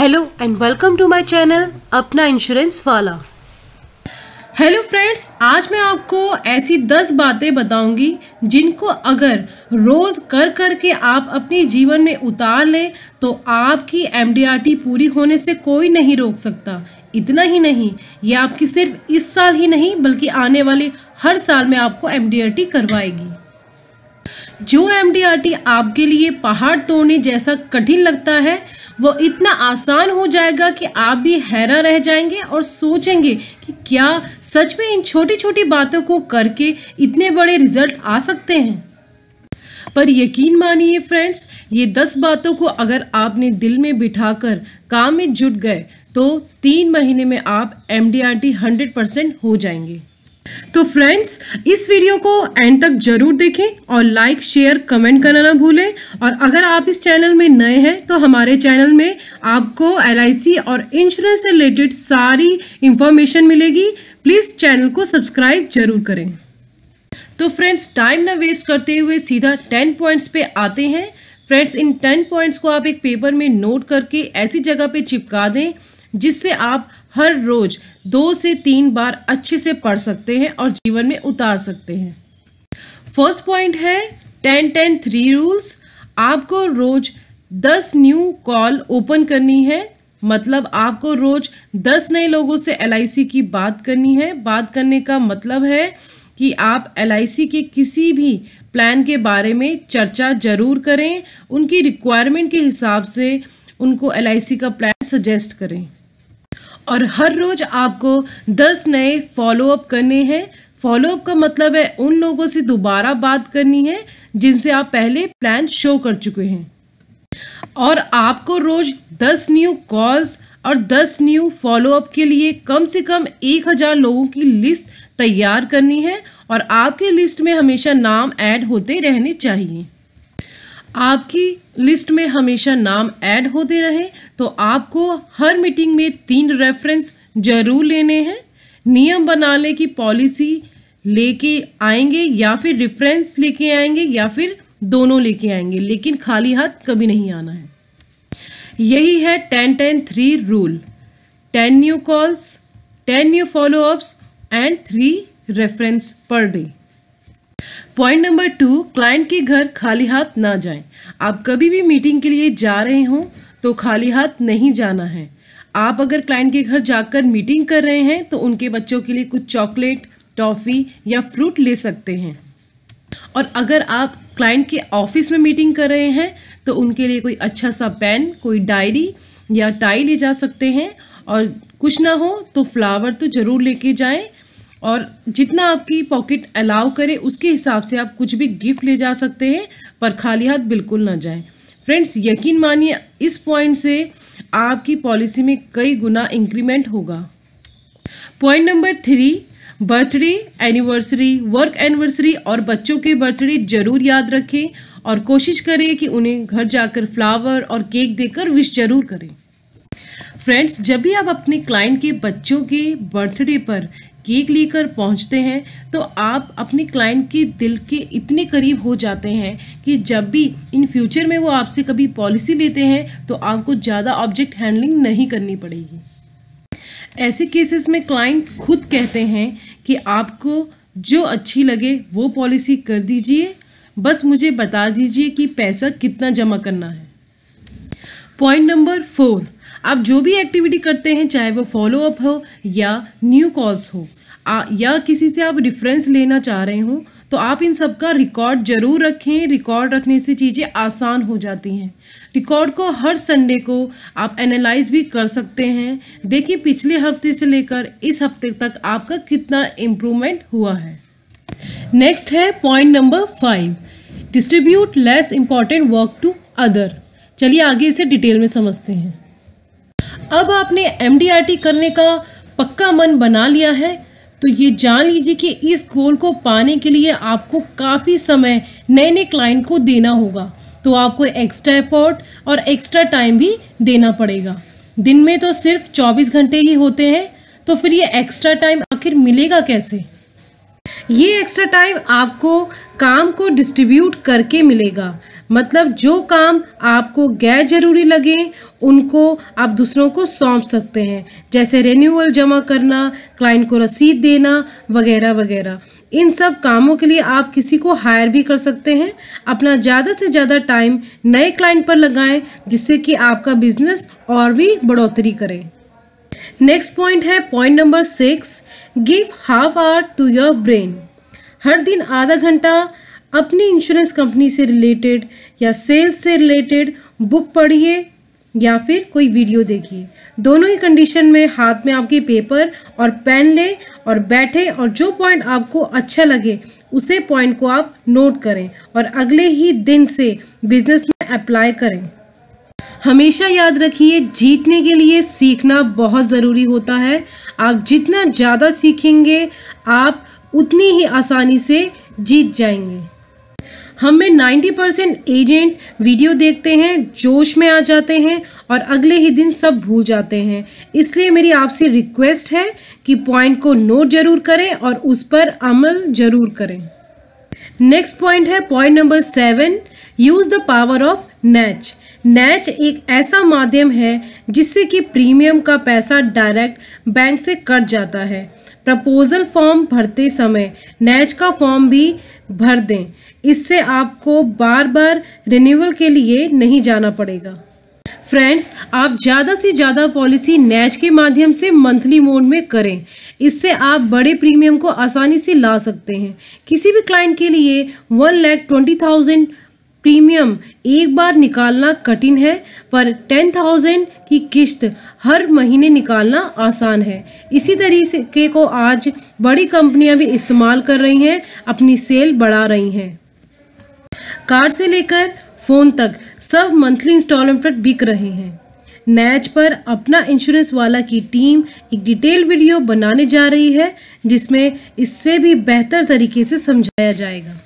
Hello and welcome to my channel अपना insurance वाला hello friends आज मैं आपको ऐसी दस बातें बताऊंगी जिनको अगर रोज़ कर कर के आप अपने जीवन में उतार लें तो आपकी एम पूरी होने से कोई नहीं रोक सकता इतना ही नहीं ये आपकी सिर्फ इस साल ही नहीं बल्कि आने वाले हर साल में आपको एम करवाएगी जो एम आपके लिए पहाड़ तोड़ने जैसा कठिन लगता है वो इतना आसान हो जाएगा कि आप भी हैरान रह जाएंगे और सोचेंगे कि क्या सच में इन छोटी छोटी बातों को करके इतने बड़े रिजल्ट आ सकते हैं पर यकीन मानिए फ्रेंड्स ये दस बातों को अगर आपने दिल में बिठाकर काम में जुट गए तो तीन महीने में आप M D R T hundred percent हो जाएंगे तो फ्रेंड्स इस वीडियो को एंड तक जरूर देखें और लाइक शेयर कमेंट करना ना भूलें और अगर आप इस चैनल में नए हैं तो हमारे चैनल में आपको एल और इंश्योरेंस से रिलेटेड सारी इंफॉर्मेशन मिलेगी प्लीज़ चैनल को सब्सक्राइब जरूर करें तो फ्रेंड्स टाइम ना वेस्ट करते हुए सीधा टेन पॉइंट्स पे आते हैं फ्रेंड्स इन टेन पॉइंट्स को आप एक पेपर में नोट करके ऐसी जगह पे चिपका दें जिससे आप हर रोज दो से तीन बार अच्छे से पढ़ सकते हैं और जीवन में उतार सकते हैं फर्स्ट पॉइंट है टेन टेन थ्री रूल्स आपको रोज दस न्यू कॉल ओपन करनी है मतलब आपको रोज दस नए लोगों से एल की बात करनी है बात करने का मतलब है कि आप एल के किसी भी प्लान के बारे में चर्चा जरूर करें उनकी रिक्वायरमेंट के हिसाब से उनको एल का प्लान सजेस्ट करें और हर रोज़ आपको 10 नए फॉलोअप करने हैं फॉलोअप का मतलब है उन लोगों से दोबारा बात करनी है जिनसे आप पहले प्लान शो कर चुके हैं और आपको रोज़ 10 न्यू कॉल्स और 10 न्यू फॉलोअप के लिए कम से कम 1000 लोगों की लिस्ट तैयार करनी है और आपके लिस्ट में हमेशा नाम ऐड होते रहने चाहिए आपकी लिस्ट में हमेशा नाम ऐड होते रहे तो आपको हर मीटिंग में तीन रेफरेंस जरूर लेने हैं नियम बनाने की पॉलिसी लेके आएंगे या फिर रेफरेंस लेके आएंगे या फिर दोनों लेके आएंगे लेकिन खाली हाथ कभी नहीं आना है यही है ten ten three rule ten new calls ten new followups and three reference per day point number two client के घर खाली हाथ ना जाएं आप कभी भी मीटिंग के लिए जा रहे हों तो खाली हाथ नहीं जाना है आप अगर क्लाइंट के घर जाकर मीटिंग कर रहे हैं तो उनके बच्चों के लिए कुछ चॉकलेट टॉफ़ी या फ्रूट ले सकते हैं और अगर आप क्लाइंट के ऑफिस में मीटिंग कर रहे हैं तो उनके लिए कोई अच्छा सा पेन कोई डायरी या टाई ले जा सकते हैं और कुछ ना हो तो फ्लावर तो ज़रूर लेके जाएं और जितना आपकी पॉकेट अलाउ करे उसके हिसाब से आप कुछ भी गिफ्ट ले जा सकते हैं पर खाली हाथ बिल्कुल ना जाएं फ्रेंड्स यकीन मानिए इस पॉइंट से आपकी पॉलिसी में कई गुना इंक्रीमेंट होगा point number three birthday anniversary work anniversary और बच्चों के बर्थडे जरूर याद रखें और कोशिश करें कि उन्हें घर जाकर फ्लावर और केक देकर विश जरूर करें फ्रेंड्स जब भी आप अपने क्लाइंट के बच्चों के बर्थडे पर केक लेकर पहुंचते हैं तो आप अपने क्लाइंट के दिल के इतने करीब हो जाते हैं कि जब भी इन फ्यूचर में वो आपसे कभी पॉलिसी लेते हैं तो आपको ज़्यादा ऑब्जेक्ट हैंडलिंग नहीं करनी पड़ेगी ऐसे केसेस में क्लाइंट खुद कहते हैं कि आपको जो अच्छी लगे वो पॉलिसी कर दीजिए बस मुझे बता दीजिए कि पैसा कितना जमा करना है पॉइंट नंबर फोर आप जो भी एक्टिविटी करते हैं चाहे वो फॉलो अप हो या न्यू कॉल्स हो आ, या किसी से आप रिफरेंस लेना चाह रहे हो तो आप इन सब का रिकॉर्ड जरूर रखें रिकॉर्ड रखने से चीज़ें आसान हो जाती हैं रिकॉर्ड को हर संडे को आप एनालाइज भी कर सकते हैं देखिए पिछले हफ्ते से लेकर इस हफ्ते तक आपका कितना इम्प्रूवमेंट हुआ है नेक्स्ट है point number five distribute less important work to other चलिए आगे इसे डिटेल में समझते हैं अब आपने एम करने का पक्का मन बना लिया है तो ये जान लीजिए कि इस गोल को पाने के लिए आपको काफ़ी समय नए नए क्लाइंट को देना होगा तो आपको एक्स्ट्रा एफर्ट और एक्स्ट्रा टाइम भी देना पड़ेगा दिन में तो सिर्फ 24 घंटे ही होते हैं तो फिर ये एक्स्ट्रा टाइम आखिर मिलेगा कैसे ये एक्स्ट्रा टाइम आपको काम को डिस्ट्रीब्यूट करके मिलेगा मतलब जो काम आपको गैर जरूरी लगे उनको आप दूसरों को सौंप सकते हैं जैसे रेन्यूअल जमा करना क्लाइंट को रसीद देना वगैरह वगैरह इन सब कामों के लिए आप किसी को हायर भी कर सकते हैं अपना ज़्यादा से ज़्यादा टाइम नए क्लाइंट पर लगाएं जिससे कि आपका बिजनेस और भी बढ़ोतरी करें नेक्स्ट पॉइंट है point number six give half hour to your brain हर दिन आधा घंटा अपनी इंश्योरेंस कंपनी से रिलेटेड या सेल्स से रिलेटेड बुक पढ़िए या फिर कोई वीडियो देखिए दोनों ही कंडीशन में हाथ में आपकी पेपर और पेन लें और बैठे और जो पॉइंट आपको अच्छा लगे उसे पॉइंट को आप नोट करें और अगले ही दिन से बिजनेस में अप्लाई करें हमेशा याद रखिए जीतने के लिए सीखना बहुत ज़रूरी होता है आप जितना ज़्यादा सीखेंगे आप उतनी ही आसानी से जीत जाएंगे हमें 90 परसेंट एजेंट वीडियो देखते हैं जोश में आ जाते हैं और अगले ही दिन सब भूल जाते हैं इसलिए मेरी आपसे रिक्वेस्ट है कि पॉइंट को नोट ज़रूर करें और उस पर अमल ज़रूर करें नेक्स्ट पॉइंट है point number seven use the power of नेच नैच एक ऐसा माध्यम है जिससे कि प्रीमियम का पैसा डायरेक्ट बैंक से कट जाता है प्रपोजल फॉर्म भरते समय नैच का फॉर्म भी भर दें इससे आपको बार बार रिन्यूअल के लिए नहीं जाना पड़ेगा फ्रेंड्स आप ज़्यादा से ज़्यादा पॉलिसी नैच के माध्यम से मंथली मोड में करें इससे आप बड़े प्रीमियम को आसानी से ला सकते हैं किसी भी क्लाइंट के लिए one lakh twenty thousand premium एक बार निकालना कठिन है पर टेन थाउजेंड की किस्त हर महीने निकालना आसान है इसी तरीके को आज बड़ी कंपनियां भी इस्तेमाल कर रही हैं अपनी सेल बढ़ा रही हैं कार से लेकर फ़ोन तक सब मंथली इंस्टॉलमेंट पर बिक रहे हैं नैच पर अपना इंश्योरेंस वाला की टीम एक डिटेल वीडियो बनाने जा रही है जिसमें इससे भी बेहतर तरीके से समझाया जाएगा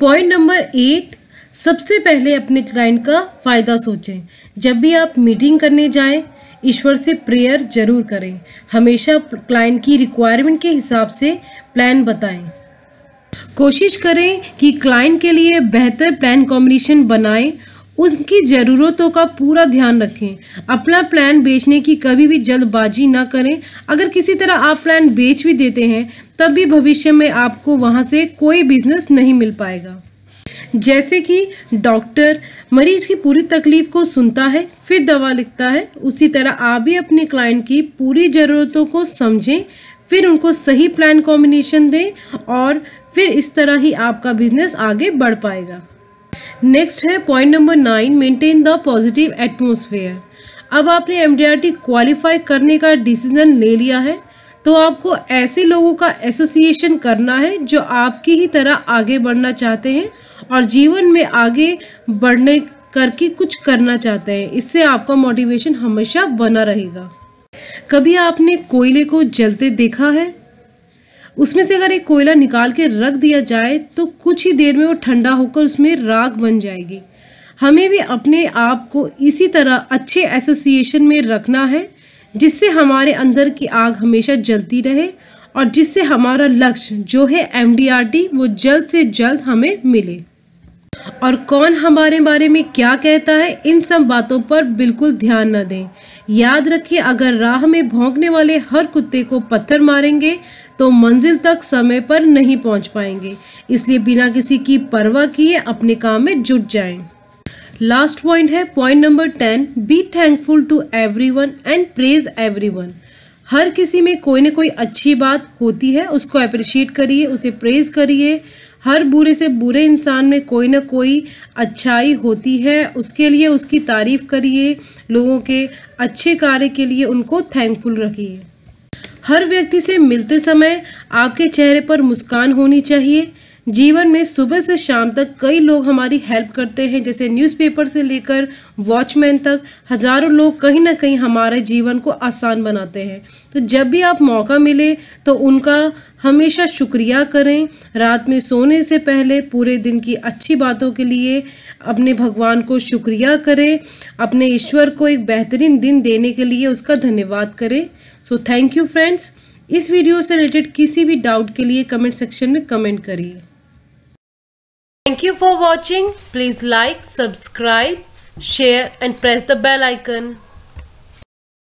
पॉइंट नंबर एट सबसे पहले अपने क्लाइंट का फ़ायदा सोचें जब भी आप मीटिंग करने जाएं ईश्वर से प्रेयर जरूर करें हमेशा क्लाइंट की रिक्वायरमेंट के हिसाब से प्लान बताएं कोशिश करें कि क्लाइंट के लिए बेहतर प्लान कॉम्बिनेशन बनाएं उसकी ज़रूरतों का पूरा ध्यान रखें अपना प्लान बेचने की कभी भी जल्दबाजी ना करें अगर किसी तरह आप प्लान बेच भी देते हैं तब भी भविष्य में आपको वहाँ से कोई बिजनेस नहीं मिल पाएगा जैसे कि डॉक्टर मरीज की पूरी तकलीफ को सुनता है फिर दवा लिखता है उसी तरह आप भी अपने क्लाइंट की पूरी ज़रूरतों को समझें फिर उनको सही प्लान कॉम्बिनेशन दें और फिर इस तरह ही आपका बिजनेस आगे बढ़ पाएगा नेक्स्ट है point number nine maintain the positive atmosphere अब आपने एम क्वालिफाई करने का डिसीजन ले लिया है तो आपको ऐसे लोगों का एसोसिएशन करना है जो आपकी ही तरह आगे बढ़ना चाहते हैं और जीवन में आगे बढ़ने करके कुछ करना चाहते हैं इससे आपका मोटिवेशन हमेशा बना रहेगा कभी आपने कोयले को जलते देखा है उसमें से अगर एक कोयला निकाल के रख दिया जाए तो कुछ ही देर में वो ठंडा होकर उसमें राग बन जाएगी हमें भी अपने आप को इसी तरह अच्छे एसोसिएशन में रखना है जिससे हमारे अंदर की आग हमेशा जलती रहे और जिससे हमारा लक्ष्य जो है एम वो जल्द से जल्द हमें मिले और कौन हमारे बारे में क्या कहता है इन सब बातों पर बिल्कुल ध्यान न दें याद रखिए अगर राह में भोंकने वाले हर कुत्ते को पत्थर मारेंगे तो मंजिल तक समय पर नहीं पहुंच पाएंगे इसलिए बिना किसी की परवाह किए अपने काम में जुट जाएं। लास्ट पॉइंट है point number ten be thankful to every and praise every हर किसी में कोई ना कोई अच्छी बात होती है उसको अप्रिशिएट करिए उसे प्रेज करिए हर बुरे से बुरे इंसान में कोई ना कोई अच्छाई होती है उसके लिए उसकी तारीफ़ करिए लोगों के अच्छे कार्य के लिए उनको थैंकफुल रखिए हर व्यक्ति से मिलते समय आपके चेहरे पर मुस्कान होनी चाहिए जीवन में सुबह से शाम तक कई लोग हमारी हेल्प करते हैं जैसे न्यूज़पेपर से लेकर वॉचमैन तक हज़ारों लोग कहीं ना कहीं हमारे जीवन को आसान बनाते हैं तो जब भी आप मौका मिले तो उनका हमेशा शुक्रिया करें रात में सोने से पहले पूरे दिन की अच्छी बातों के लिए अपने भगवान को शुक्रिया करें अपने ईश्वर को एक बेहतरीन दिन देने के लिए उसका धन्यवाद करें सो थैंक यू फ्रेंड्स इस वीडियो से रिलेटेड किसी भी डाउट के लिए कमेंट सेक्शन में कमेंट करिए Thank you for watching. Please like, subscribe, share and press the bell icon.